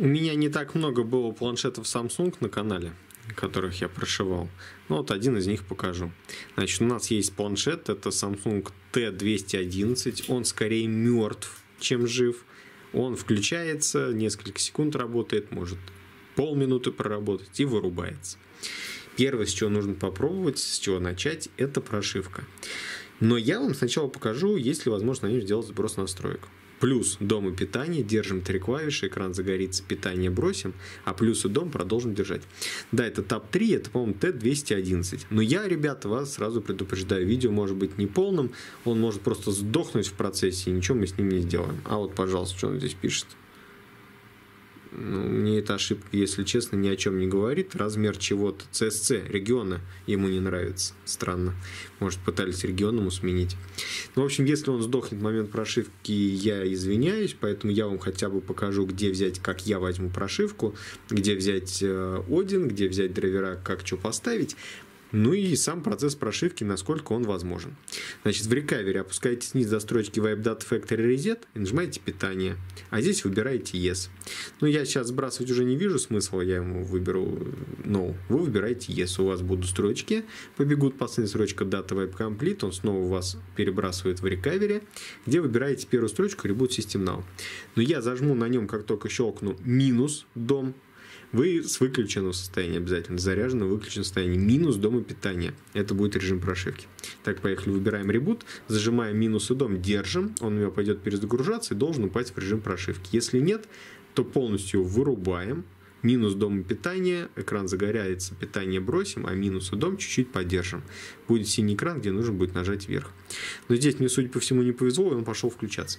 У меня не так много было планшетов Samsung на канале, которых я прошивал. Ну вот один из них покажу. Значит, у нас есть планшет, это Samsung T211. Он скорее мертв, чем жив. Он включается, несколько секунд работает, может полминуты проработать и вырубается. Первое, с чего нужно попробовать, с чего начать, это прошивка. Но я вам сначала покажу, есть ли возможность на нем сделать сброс настроек. Плюс дом и питание. Держим три клавиши, экран загорится, питание бросим, а плюс и дом продолжим держать. Да, это ТАП-3, это, по-моему, Т-211. Но я, ребята, вас сразу предупреждаю, видео может быть неполным, он может просто сдохнуть в процессе, и ничего мы с ним не сделаем. А вот, пожалуйста, что он здесь пишет. Ну, мне эта ошибка, если честно, ни о чем не говорит. Размер чего-то ЦСЦ региона ему не нравится. Странно. Может, пытались регионом сменить. Ну, в общем, если он сдохнет в момент прошивки, я извиняюсь, поэтому я вам хотя бы покажу, где взять, как я возьму прошивку, где взять э, где взять драйвера, как что поставить. Ну и сам процесс прошивки, насколько он возможен. Значит, в рекавере опускаете вниз до строчки Wipe Data Factory Reset и нажимаете «Питание». А здесь выбираете «Yes». Ну, я сейчас сбрасывать уже не вижу смысла, я ему выберу «No». Вы выбираете «Yes». У вас будут строчки, побегут последняя строчка «Data Wipe Complete», он снова вас перебрасывает в рекавере, где выбираете первую строчку «Reboot System Now». Но я зажму на нем, как только щелкну «минус дом», вы с выключенного состояния обязательно, заряжено выключенное состояние. Минус дома питания. Это будет режим прошивки. Так, поехали, выбираем ребут, зажимаем минус и дом, держим, он у меня пойдет перезагружаться и должен упасть в режим прошивки. Если нет, то полностью вырубаем, Минус дома питания, экран загорается питание бросим, а минуса дом чуть-чуть поддержим. Будет синий экран, где нужно будет нажать вверх. Но здесь мне, судя по всему, не повезло, и он пошел включаться.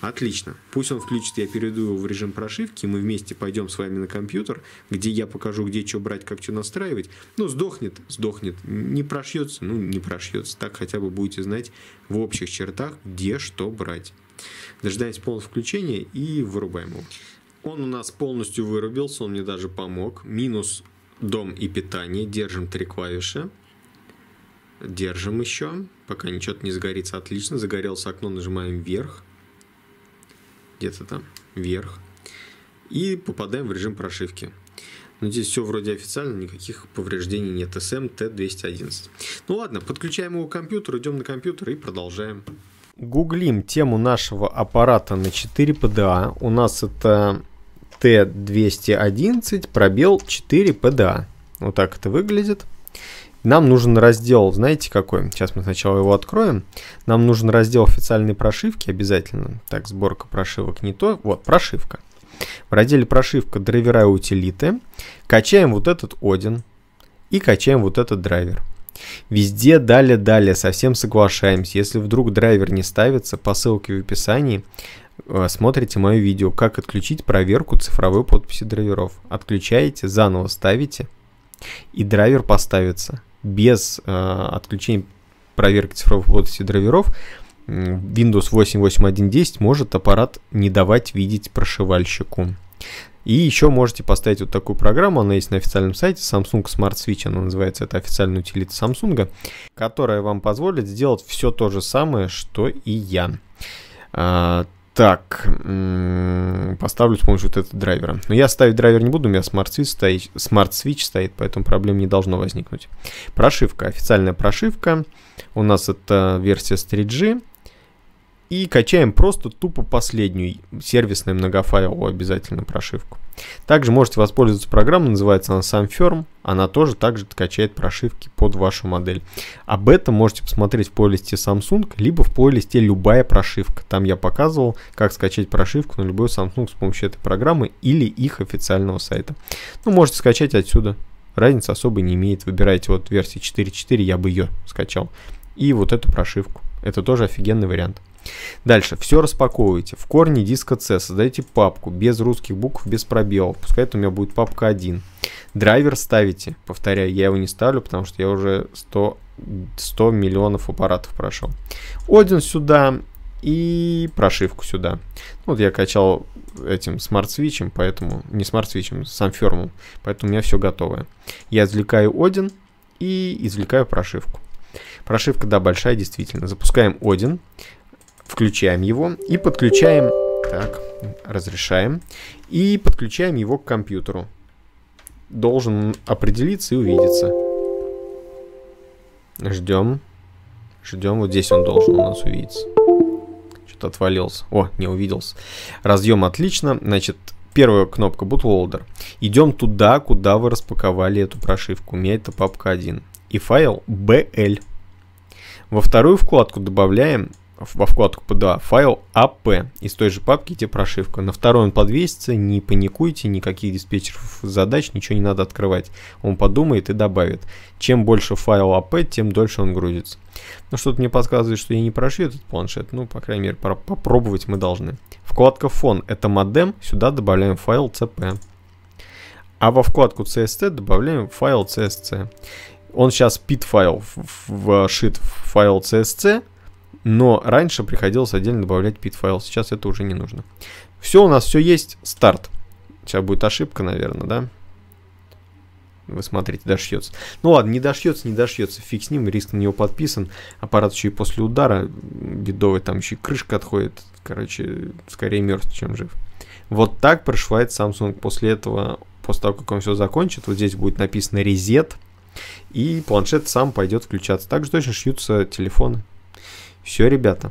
Отлично. Пусть он включит, я перейду его в режим прошивки, и мы вместе пойдем с вами на компьютер, где я покажу, где что брать, как что настраивать. Ну, сдохнет, сдохнет. Не прошьется, ну, не прошьется. Так хотя бы будете знать в общих чертах, где что брать. Дожидаемся полного включения и вырубаем его. Он у нас полностью вырубился, он мне даже помог. Минус дом и питание. Держим три клавиши. Держим еще, пока ничего не загорится. Отлично, загорелось окно, нажимаем вверх. Где-то там, вверх. И попадаем в режим прошивки. Но ну, здесь все вроде официально, никаких повреждений нет. SMT211. Ну ладно, подключаем его к компьютеру, идем на компьютер и продолжаем. Гуглим тему нашего аппарата на 4 PDA. А. У нас это Т211 пробел 4 PDA. А. Вот так это выглядит. Нам нужен раздел, знаете какой? Сейчас мы сначала его откроем. Нам нужен раздел официальной прошивки обязательно. Так, сборка прошивок не то. Вот, прошивка. В разделе прошивка драйвера и утилиты качаем вот этот один и качаем вот этот драйвер. Везде далее-далее, совсем соглашаемся. Если вдруг драйвер не ставится, по ссылке в описании Э, смотрите мое видео «Как отключить проверку цифровой подписи драйверов». Отключаете, заново ставите, и драйвер поставится. Без э, отключения проверки цифровой подписи драйверов Windows 8.8.1.10 может аппарат не давать видеть прошивальщику. И еще можете поставить вот такую программу, она есть на официальном сайте Samsung Smart Switch, она называется, это официальная утилита Samsung, которая вам позволит сделать все то же самое, что и я. А, так, поставлю с помощью вот этого драйвера. Но я ставить драйвер не буду, у меня смарт-свич стоит, смарт стоит, поэтому проблем не должно возникнуть. Прошивка, официальная прошивка. У нас это версия с 3G. И качаем просто тупо последнюю сервисную многофайловую обязательно прошивку. Также можете воспользоваться программой, называется она SunFirm. Она тоже также качает прошивки под вашу модель. Об этом можете посмотреть в плейлисте Samsung, либо в плейлисте «Любая прошивка». Там я показывал, как скачать прошивку на любой Samsung с помощью этой программы или их официального сайта. Ну, можете скачать отсюда. Разницы особо не имеет. Выбираете вот версии 4.4, я бы ее скачал. И вот эту прошивку. Это тоже офигенный вариант. Дальше, все распаковываете. В корне диска C создаете папку без русских букв, без пробелов. Пускай это у меня будет папка 1. Драйвер ставите. Повторяю, я его не ставлю, потому что я уже 100, 100 миллионов аппаратов прошел. Один сюда и прошивку сюда. Ну, вот я качал этим смарт-свичем, поэтому... Не смарт-свичем, сам фермом. Поэтому у меня все готовое. Я извлекаю Один и извлекаю прошивку. Прошивка, да, большая, действительно. Запускаем Один. Включаем его и подключаем... Так, разрешаем. И подключаем его к компьютеру. Должен определиться и увидеться. Ждем. Ждем. Вот здесь он должен у нас увидеться. Что-то отвалился. О, не увиделся. Разъем отлично. Значит, первая кнопка bootloader. Идем туда, куда вы распаковали эту прошивку. У меня это папка 1. И файл BL. Во вторую вкладку добавляем во вкладку PDA файл AP «А из той же папки, где прошивка. На второй он подвесится, не паникуйте, никаких диспетчеров задач, ничего не надо открывать. Он подумает и добавит. Чем больше файл AP, «А тем дольше он грузится. Но ну, что-то мне подсказывает, что я не прошью этот планшет, ну, по крайней мере, попробовать мы должны. Вкладка фон — это модем, сюда добавляем файл CP. А во вкладку CST добавляем файл CSC. Он сейчас pit файл вшит в файл CSC, но раньше приходилось отдельно добавлять PIT-файл, сейчас это уже не нужно. Все, у нас все есть, старт. Сейчас будет ошибка, наверное, да? Вы смотрите, дошьется. Ну ладно, не дошьется, не дошьется, фиг с ним, риск на него подписан. Аппарат еще и после удара, бедовый, там еще и крышка отходит. Короче, скорее мертв, чем жив. Вот так прошивает Samsung. После этого, после того, как он все закончит, вот здесь будет написано «Резет», и планшет сам пойдет включаться. Также точно шьются телефоны. Все, ребята.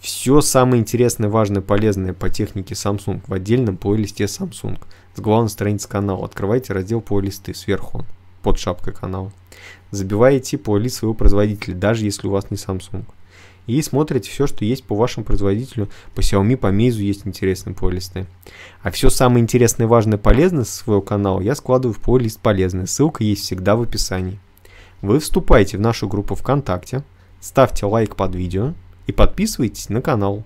Все самое интересное, важное, полезное по технике Samsung в отдельном плейлисте Samsung. С главной страницы канала открывайте раздел плейлисты сверху, под шапкой канала. Забиваете плейлист своего производителя, даже если у вас не Samsung. И смотрите все, что есть по вашему производителю. По Xiaomi, по Meizu есть интересные плейлисты. А все самое интересное, важное, полезное со своего канала я складываю в плейлист полезное. Ссылка есть всегда в описании. Вы вступаете в нашу группу ВКонтакте – ставьте лайк под видео и подписывайтесь на канал.